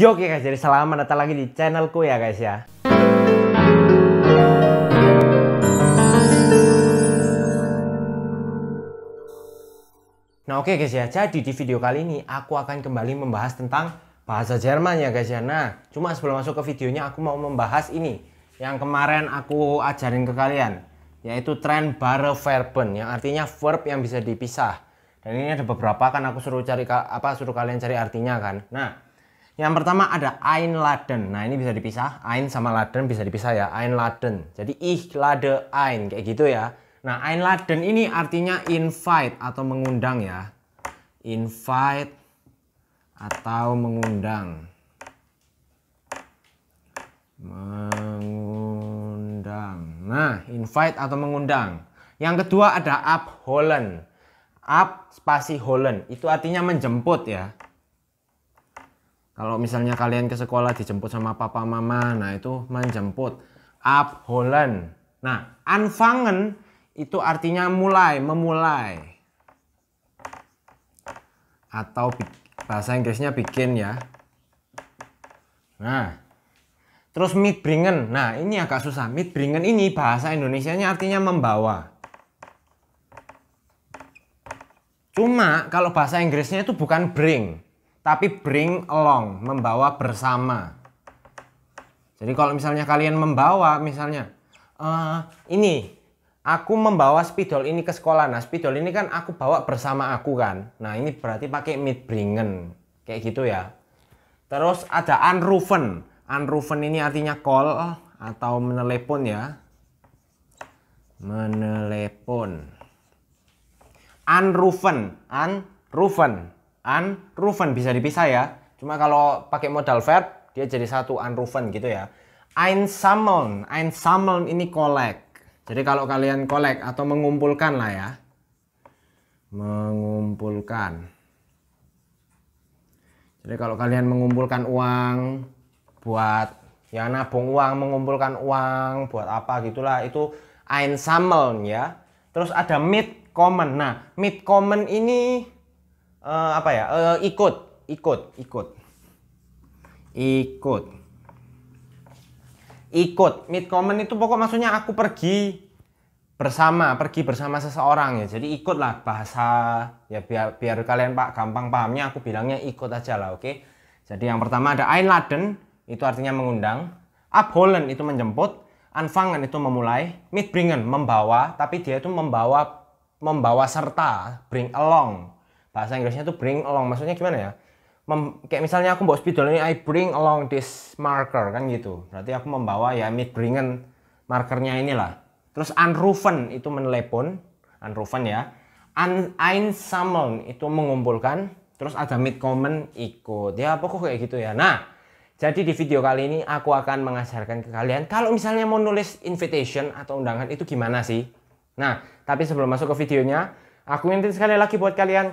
Yo oke guys, jadi selamat datang lagi di channelku ya guys ya. Nah oke guys ya, jadi di video kali ini aku akan kembali membahas tentang bahasa Jerman ya guys ya. Nah, cuma sebelum masuk ke videonya aku mau membahas ini yang kemarin aku ajarin ke kalian yaitu tren bare verben yang artinya verb yang bisa dipisah. Dan ini ada beberapa kan aku suruh cari apa suruh kalian cari artinya kan. Nah, yang pertama ada Ein Laden. Nah ini bisa dipisah. Ein sama Laden bisa dipisah ya. Ein Laden. Jadi ich lade ein. Kayak gitu ya. Nah Ein Laden ini artinya invite atau mengundang ya. Invite atau mengundang. Mengundang. Nah invite atau mengundang. Yang kedua ada Abholen. Ab spasi Holen. Itu artinya menjemput ya kalau misalnya kalian ke sekolah dijemput sama papa mama, nah itu menjemput. Abholen. Nah, anfangen itu artinya mulai, memulai. Atau bahasa Inggrisnya bikin ya. Nah, terus mitbringen. Nah, ini agak susah. Mitbringen ini bahasa Indonesia-nya artinya membawa. Cuma kalau bahasa Inggrisnya itu bukan bring, tapi bring along, membawa bersama. Jadi kalau misalnya kalian membawa, misalnya uh, ini aku membawa spidol ini ke sekolah. Nah, spidol ini kan aku bawa bersama aku kan. Nah, ini berarti pakai mid bringen. Kayak gitu ya. Terus ada unroofen. Unroofen ini artinya call atau menelepon ya. Menelepon. Unroofen. unproven unproven bisa dipisah ya. Cuma kalau pakai modal verb dia jadi satu unproven gitu ya. Einsammeln, einsammeln ini collect. Jadi kalau kalian collect atau mengumpulkan lah ya. Mengumpulkan. Jadi kalau kalian mengumpulkan uang buat ya nabung uang, mengumpulkan uang buat apa gitulah itu einsammeln ya. Terus ada mid common. Nah, mid common ini uh, apa ya uh, ikut ikut ikut ikut ikut mid common itu pokok maksudnya aku pergi bersama pergi bersama seseorang ya jadi ikutlah bahasa ya biar biar kalian pak gampang pahamnya aku bilangnya ikut aja lah oke okay? jadi yang pertama ada einladen itu artinya mengundang abholen itu menjemput anfangen itu memulai mitbringen membawa tapi dia itu membawa membawa serta bring along bahasa Inggrisnya tuh bring along maksudnya gimana ya Mem, kayak misalnya aku bawa spidol ini I bring along this marker kan gitu berarti aku membawa ya mid bringen markernya inilah terus unruven itu menelepon unruven ya Un, einsammeln itu mengumpulkan terus ada mid common ikut ya pokok kayak gitu ya nah jadi di video kali ini aku akan mengajarkan ke kalian kalau misalnya mau nulis invitation atau undangan itu gimana sih nah tapi sebelum masuk ke videonya aku ingin sekali lagi buat kalian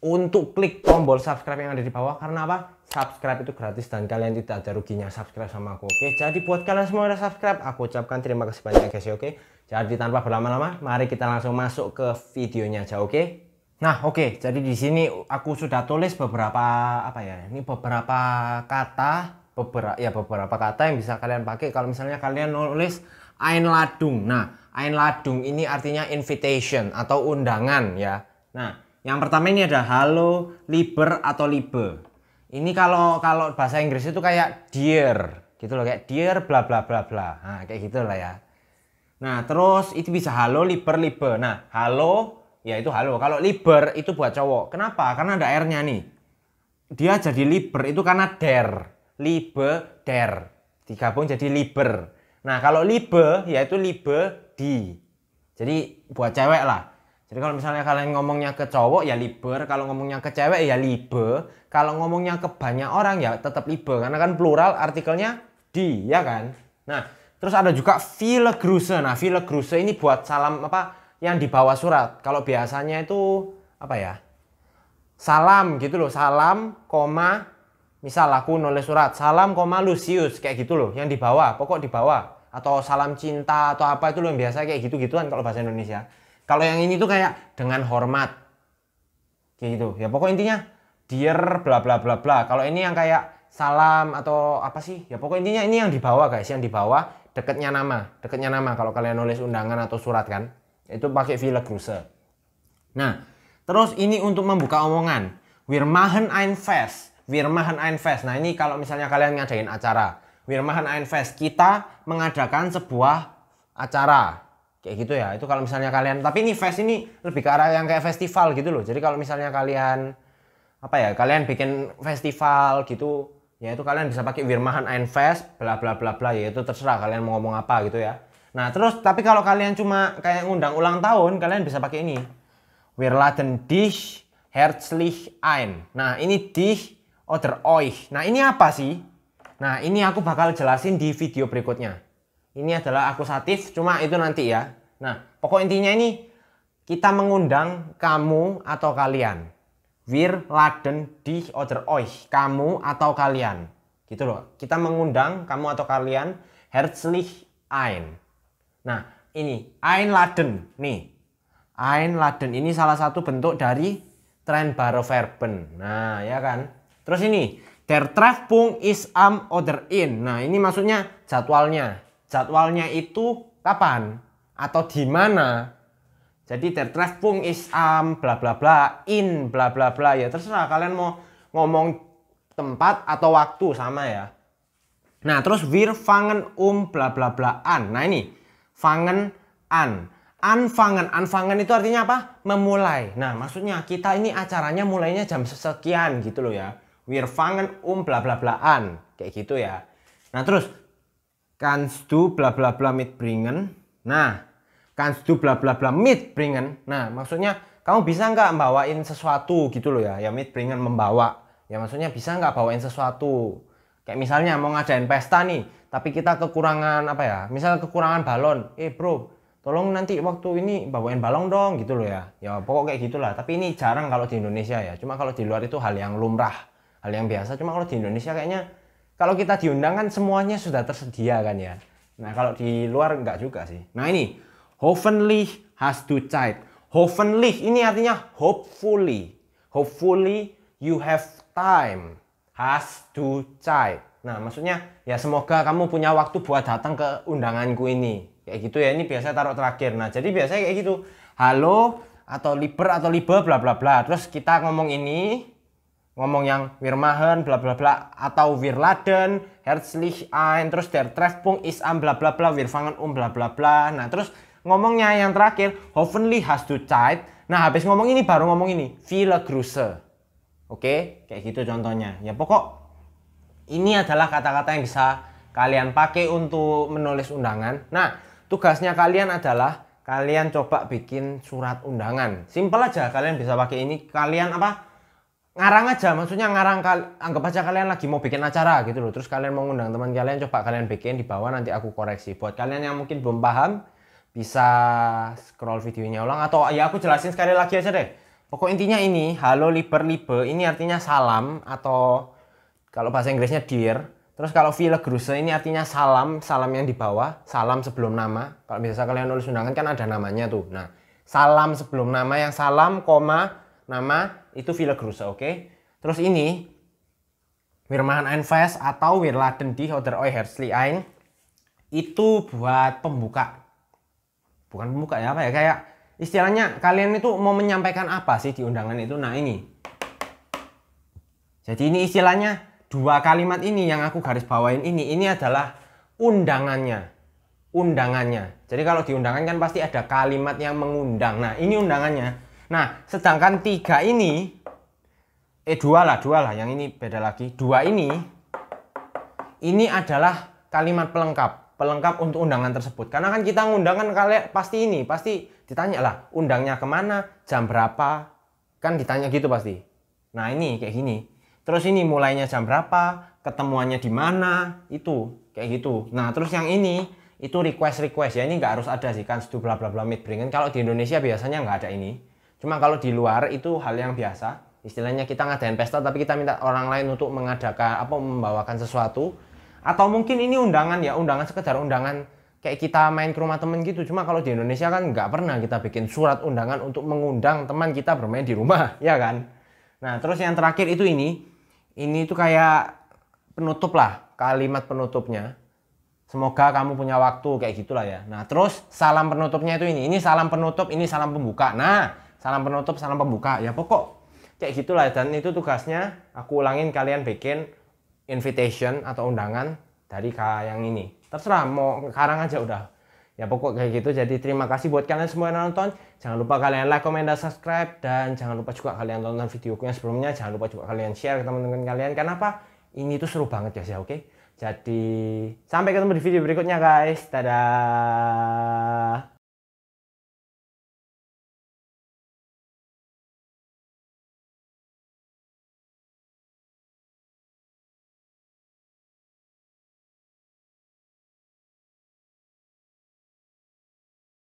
untuk klik tombol subscribe yang ada di bawah karena apa? Subscribe itu gratis dan kalian tidak ada ruginya subscribe sama aku. Oke, jadi buat kalian semua yang subscribe, aku ucapkan terima kasih banyak guys ya, oke. Jadi tanpa berlama-lama, mari kita langsung masuk ke videonya aja, oke? Nah, oke. Jadi di sini aku sudah tulis beberapa apa ya? Ini beberapa kata, beberapa ya beberapa kata yang bisa kalian pakai kalau misalnya kalian nulis Ain Ladung. Nah, Ain Ladung ini artinya invitation atau undangan ya. Nah, yang pertama ini ada halo, liber atau libe. Ini kalau kalau bahasa Inggris itu kayak dear gitu loh kayak dear bla bla bla bla. Nah, kayak gitu lah ya. Nah, terus itu bisa halo, liber, libe. Nah, halo ya itu halo. Kalau liber itu buat cowok. Kenapa? Karena ada R-nya nih. Dia jadi liber itu karena der. Libe, der. Digabung jadi liber. Nah, kalau libe yaitu libe di. Jadi buat cewek lah. Jadi kalau misalnya kalian ngomongnya ke cowok ya liber, kalau ngomongnya ke cewek ya libe, kalau ngomongnya ke banyak orang ya tetap libe karena kan plural artikelnya di ya kan. Nah, terus ada juga file gruse. Nah, file gruse ini buat salam apa yang di bawah surat. Kalau biasanya itu apa ya? Salam gitu loh, salam, koma, misal aku nulis surat, salam, koma Lucius kayak gitu loh, yang di bawah, pokok di bawah atau salam cinta atau apa itu loh yang biasa kayak gitu-gituan kalau bahasa Indonesia. Kalau yang ini tuh kayak dengan hormat. Kayak gitu. Ya pokok intinya dear bla bla bla bla. Kalau ini yang kayak salam atau apa sih? Ya pokok intinya ini yang di bawah guys, yang di bawah deketnya nama, deketnya nama kalau kalian nulis undangan atau surat kan. Itu pakai Villa Cruiser. Nah, terus ini untuk membuka omongan. Wir machen ein Fest. Wir machen ein Fest. Nah, ini kalau misalnya kalian ngadain acara. Wir machen ein Fest. Kita mengadakan sebuah acara kayak gitu ya itu kalau misalnya kalian tapi ini fest ini lebih ke arah yang kayak festival gitu loh jadi kalau misalnya kalian apa ya kalian bikin festival gitu ya itu kalian bisa pakai Wirmahan Fest bla bla bla bla ya itu terserah kalian mau ngomong apa gitu ya nah terus tapi kalau kalian cuma kayak ngundang ulang tahun kalian bisa pakai ini Wirladen dich herzlich ein nah ini dich oder euch nah ini apa sih nah ini aku bakal jelasin di video berikutnya ini adalah akusatif, cuma itu nanti ya. Nah, pokok intinya ini kita mengundang kamu atau kalian. Wir laden di other euch, kamu atau kalian. Gitu loh. Kita mengundang kamu atau kalian herzlich ein. Nah, ini ein laden nih. Ein laden ini salah satu bentuk dari tren verben. Nah, ya kan? Terus ini, der Treffpunkt is am oder in. Nah, ini maksudnya jadwalnya jadwalnya itu kapan atau di mana. Jadi der pun is am um, bla bla bla in bla bla bla ya terserah kalian mau ngomong tempat atau waktu sama ya. Nah, terus wir fangen um bla bla bla an. Nah, ini fangen an. Anfangen, anfangen itu artinya apa? Memulai. Nah, maksudnya kita ini acaranya mulainya jam sekian gitu loh ya. Wir fangen um bla bla bla an. Kayak gitu ya. Nah, terus Kannst du bla bla bla mitbringen? Nah, kannst du bla bla bla mitbringen? Nah, maksudnya kamu bisa nggak bawain sesuatu gitu loh ya, ya mitbringen membawa. Ya maksudnya bisa nggak bawain sesuatu? Kayak misalnya mau ngadain pesta nih, tapi kita kekurangan apa ya? Misal kekurangan balon. Eh, bro, tolong nanti waktu ini bawain balon dong gitu loh ya. Ya pokok kayak gitulah. Tapi ini jarang kalau di Indonesia ya. Cuma kalau di luar itu hal yang lumrah, hal yang biasa. Cuma kalau di Indonesia kayaknya kalau kita diundang kan semuanya sudah tersedia kan ya. Nah kalau di luar enggak juga sih. Nah ini hopefully has to Zeit. Hopefully ini artinya hopefully. Hopefully you have time has to Zeit. Nah maksudnya ya semoga kamu punya waktu buat datang ke undanganku ini. Kayak gitu ya ini biasanya taruh terakhir. Nah jadi biasanya kayak gitu. Halo atau liber atau libe bla bla bla. Terus kita ngomong ini ngomong yang Wirmahen bla bla bla atau Wirladen, Herzlich ein, terus der Treffpunkt ist am bla bla bla, Wirfangen um bla bla bla. Nah, terus ngomongnya yang terakhir hopefully has to tight Nah, habis ngomong ini baru ngomong ini Viele Grüße. Oke, kayak gitu contohnya. Ya pokok ini adalah kata-kata yang bisa kalian pakai untuk menulis undangan. Nah, tugasnya kalian adalah kalian coba bikin surat undangan. simple aja kalian bisa pakai ini. Kalian apa? ngarang aja maksudnya ngarang anggap aja kalian lagi mau bikin acara gitu loh terus kalian mau ngundang teman kalian coba kalian bikin di bawah nanti aku koreksi buat kalian yang mungkin belum paham bisa scroll videonya ulang atau ya aku jelasin sekali lagi aja deh pokok intinya ini halo liber libe ini artinya salam atau kalau bahasa Inggrisnya dear terus kalau villa gruse ini artinya salam salam yang di bawah salam sebelum nama kalau biasa kalian nulis undangan kan ada namanya tuh nah salam sebelum nama yang salam koma nama itu villa grusa, oke? Okay? Terus ini Wirmahan Einfest atau Wirladen di Hotel Oi Herzli Ein itu buat pembuka. Bukan pembuka ya apa ya kayak istilahnya kalian itu mau menyampaikan apa sih di undangan itu? Nah, ini. Jadi ini istilahnya dua kalimat ini yang aku garis bawain ini ini adalah undangannya. Undangannya. Jadi kalau undangan kan pasti ada kalimat yang mengundang. Nah, ini undangannya Nah, sedangkan tiga ini, eh dua lah, dua lah, yang ini beda lagi. Dua ini, ini adalah kalimat pelengkap. Pelengkap untuk undangan tersebut. Karena kan kita ngundangkan kalian pasti ini, pasti ditanya lah, undangnya kemana, jam berapa, kan ditanya gitu pasti. Nah ini kayak gini. Terus ini mulainya jam berapa, ketemuannya di mana, itu kayak gitu. Nah terus yang ini, itu request request ya ini nggak harus ada sih kan bla bla bla kalau di Indonesia biasanya nggak ada ini Cuma kalau di luar itu hal yang biasa. Istilahnya kita ngadain pesta tapi kita minta orang lain untuk mengadakan apa membawakan sesuatu atau mungkin ini undangan ya, undangan sekedar undangan kayak kita main ke rumah temen gitu. Cuma kalau di Indonesia kan nggak pernah kita bikin surat undangan untuk mengundang teman kita bermain di rumah, ya kan? Nah, terus yang terakhir itu ini. Ini itu kayak penutup lah, kalimat penutupnya. Semoga kamu punya waktu kayak gitulah ya. Nah, terus salam penutupnya itu ini. Ini salam penutup, ini salam pembuka. Nah, salam penutup, salam pembuka. Ya pokok kayak gitulah dan itu tugasnya aku ulangin kalian bikin invitation atau undangan dari yang ini. Terserah mau karang aja udah. Ya pokok kayak gitu. Jadi terima kasih buat kalian semua yang nonton. Jangan lupa kalian like, komen, dan subscribe dan jangan lupa juga kalian tonton videoku yang sebelumnya. Jangan lupa juga kalian share ke teman-teman kalian. Kenapa? Ini tuh seru banget ya, sih? oke? Jadi sampai ketemu di video berikutnya guys. Dadah.